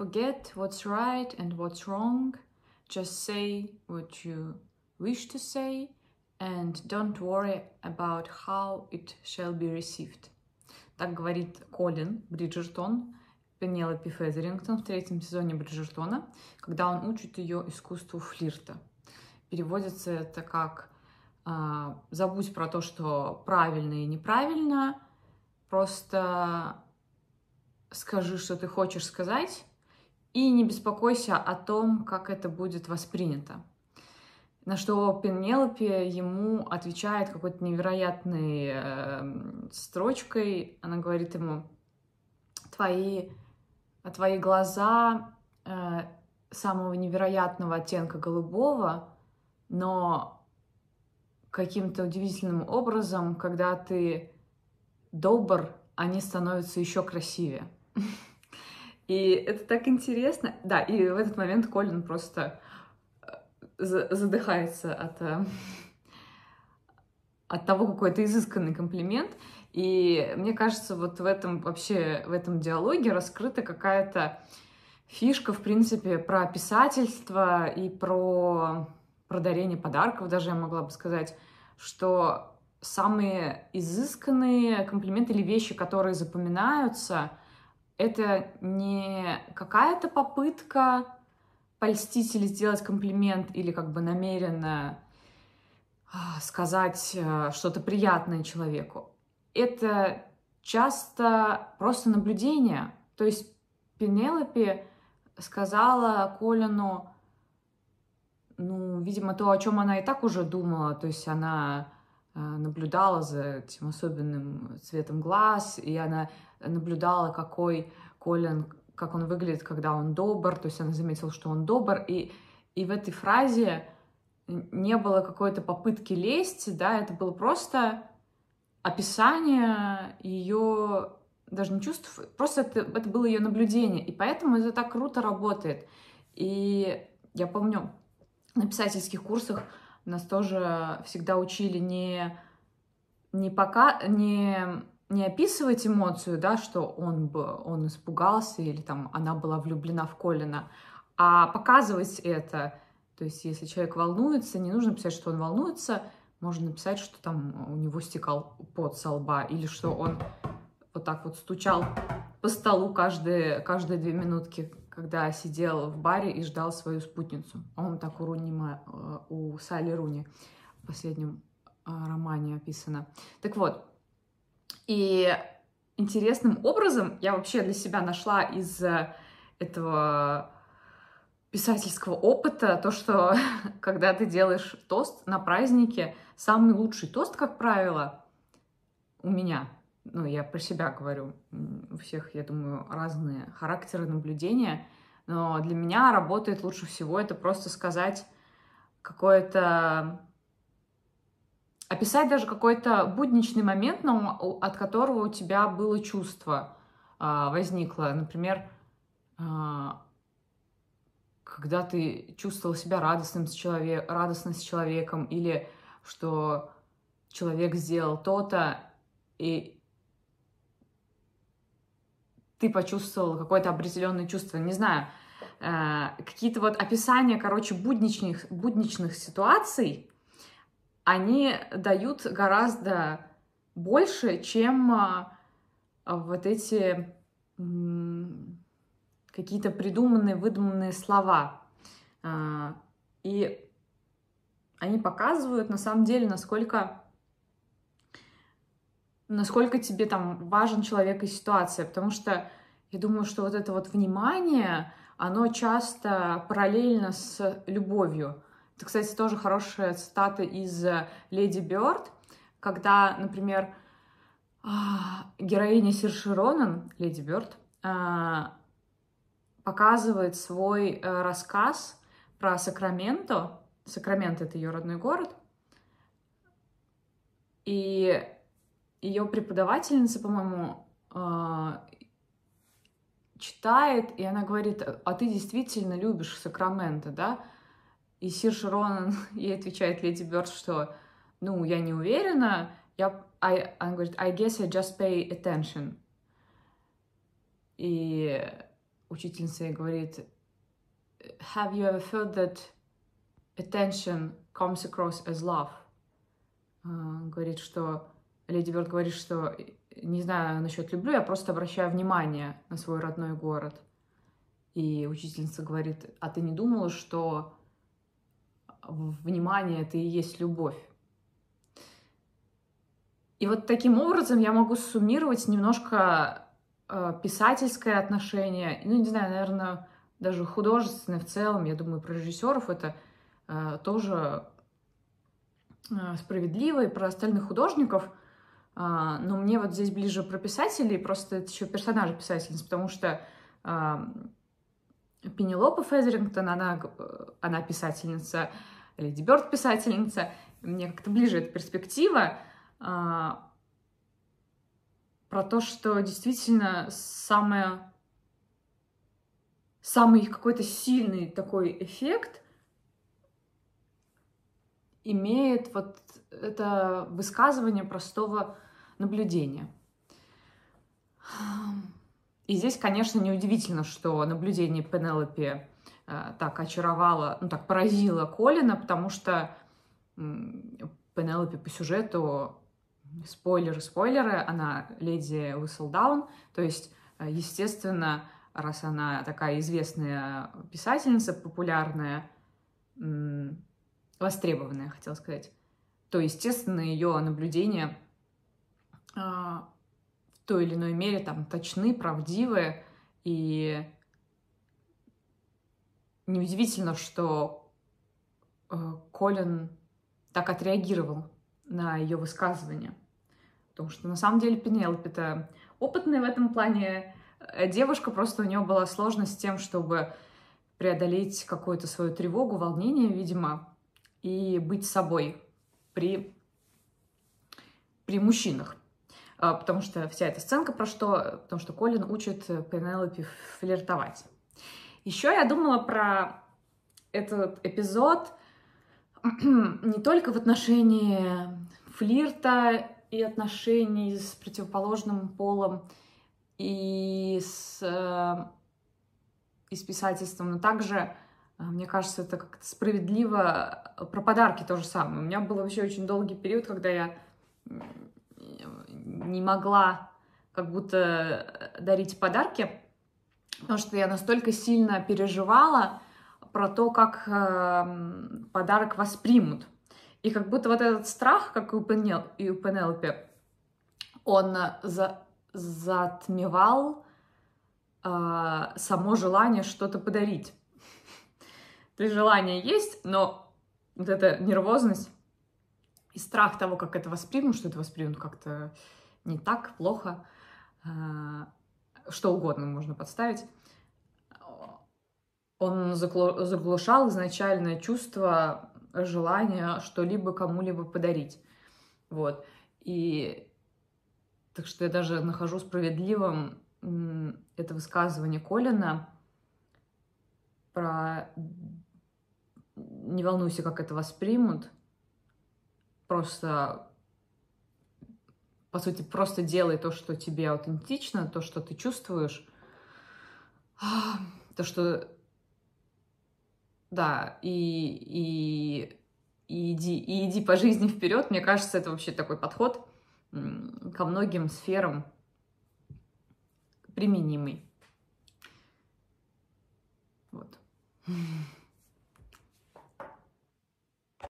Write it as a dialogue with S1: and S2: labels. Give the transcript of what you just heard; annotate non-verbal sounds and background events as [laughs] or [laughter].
S1: Forget what's right and what's wrong. Just say what you wish to say and don't worry about how it shall be received. Так говорит Колин Бриджертон, Пенелопи Фезерингтон в третьем сезоне Бриджертона, когда он учит ее искусству флирта. Переводится это как а, «забудь про то, что правильно и неправильно», просто скажи, что ты хочешь сказать, и не беспокойся о том, как это будет воспринято. На что Пенелопе ему отвечает какой-то невероятной э, строчкой. Она говорит ему, твои, твои глаза э, самого невероятного оттенка голубого, но каким-то удивительным образом, когда ты добр, они становятся еще красивее. [laughs] И это так интересно. Да, и в этот момент Колин просто э, задыхается от, э, от того, какой это изысканный комплимент. И мне кажется, вот в этом вообще, в этом диалоге раскрыта какая-то фишка, в принципе, про писательство и про, про дарение подарков, даже я могла бы сказать, что самые изысканные комплименты или вещи, которые запоминаются — это не какая-то попытка польстить или сделать комплимент, или как бы намеренно а, сказать а, что-то приятное человеку. Это часто просто наблюдение. То есть Пенелопе сказала Колину, ну, видимо, то, о чем она и так уже думала, то есть она а, наблюдала за этим особенным цветом глаз, и она наблюдала, какой Колин, как он выглядит, когда он добр, то есть она заметила, что он добр, и, и в этой фразе не было какой-то попытки лезть, да, это было просто описание ее даже не чувств, просто это, это было ее наблюдение, и поэтому это так круто работает. И я помню, на писательских курсах нас тоже всегда учили не, не, пока, не, не описывать эмоцию, да, что он, бы, он испугался или там она была влюблена в Колина, а показывать это. То есть если человек волнуется, не нужно писать, что он волнуется, можно написать, что там у него стекал пот со лба или что он вот так вот стучал по столу каждые, каждые две минутки, когда сидел в баре и ждал свою спутницу. А он так у, Руни, э, у Салли Руни в последнем э, романе описано. Так вот, и интересным образом я вообще для себя нашла из э, этого писательского опыта то, что [laughs] когда ты делаешь тост на празднике, самый лучший тост, как правило, у меня — ну, я про себя говорю, у всех, я думаю, разные характеры наблюдения, но для меня работает лучше всего это просто сказать какое-то... Описать даже какой-то будничный момент, но от которого у тебя было чувство, а, возникло. Например, а, когда ты чувствовал себя радостным с, человек, радостным с человеком, или что человек сделал то-то, и ты почувствовал какое-то определенное чувство, не знаю, э, какие-то вот описания, короче, будничных, будничных ситуаций, они дают гораздо больше, чем э, вот эти какие-то придуманные, выдуманные слова. Э, и они показывают, на самом деле, насколько насколько тебе там важен человек и ситуация, потому что я думаю, что вот это вот внимание, оно часто параллельно с любовью. Это, кстати, тоже хорошая цитата из э, «Леди Бёрд», когда, например, а, героиня Сирши Ронан, Леди Бёрд, а, показывает свой э, рассказ про Сакраменто. Сакраменто — это ее родной город. И ее преподавательница, по-моему, а, читает, и она говорит, «А, а ты действительно любишь Сакраменто, да? И Сир Широнан [laughs] ей отвечает Леди Бёрд, что, ну, я не уверена, я, I, она говорит, I guess I just pay attention. И учительница ей говорит, have you ever felt that attention comes across as love? Uh, говорит, что Леди Берт говорит, что э, не знаю насчет люблю, я просто обращаю внимание на свой родной город. И учительница говорит, а ты не думала, что внимание — это и есть любовь? И вот таким образом я могу суммировать немножко э, писательское отношение, ну, не знаю, наверное, даже художественное в целом, я думаю, про режиссеров это э, тоже справедливо, и про остальных художников — а, но мне вот здесь ближе про писателей, просто это еще персонажи писательниц, потому что а, Пенелопа Фезерингтон, она, э, она писательница, Леди Бёрд писательница, мне как-то ближе эта перспектива а, про то, что действительно самое самый какой-то сильный такой эффект имеет вот это высказывание простого наблюдения. И здесь, конечно, неудивительно, что наблюдение Пенелопе э, так очаровало, ну так поразило Колина, потому что Пенелопе по сюжету, спойлеры, спойлеры, она леди Уисселдаун, то есть, э, естественно, раз она такая известная писательница, популярная, востребованная, хотел сказать, то, естественно, ее наблюдения э, в той или иной мере там точны, правдивы, и неудивительно, что э, Колин так отреагировал на ее высказывание. Потому что на самом деле пенелопе это опытная в этом плане э, девушка, просто у нее была сложность с тем, чтобы преодолеть какую-то свою тревогу, волнение, видимо, и быть собой при, при мужчинах. А, потому что вся эта сценка про что? Потому что Колин учит э, Пенелопе флиртовать. Еще я думала про этот эпизод [clears throat] не только в отношении флирта и отношений с противоположным полом и с, э, и с писательством, но также а, мне кажется, это как-то справедливо. Э, про подарки то же самое. У меня был вообще очень долгий период, когда я э, не могла как будто э, дарить подарки, потому что я настолько сильно переживала про то, как эм, подарок воспримут. И как будто вот этот страх, как и у, Пенел, и у Пенелопи, он за, затмевал э, само желание что-то подарить. То есть желание есть, но вот эта нервозность и страх того, как это воспримут, что это воспримут как-то не так, плохо, э, что угодно можно подставить, он заглушал изначальное чувство желания что-либо кому-либо подарить. Вот. И так что я даже нахожу справедливым это высказывание Колина про не волнуйся, как это воспримут. Просто, по сути, просто делай то, что тебе аутентично, то, что ты чувствуешь, а, то, что... Да, и, и, и, иди, и иди по жизни вперед. Мне кажется, это вообще такой подход ко многим сферам применимый. Вот.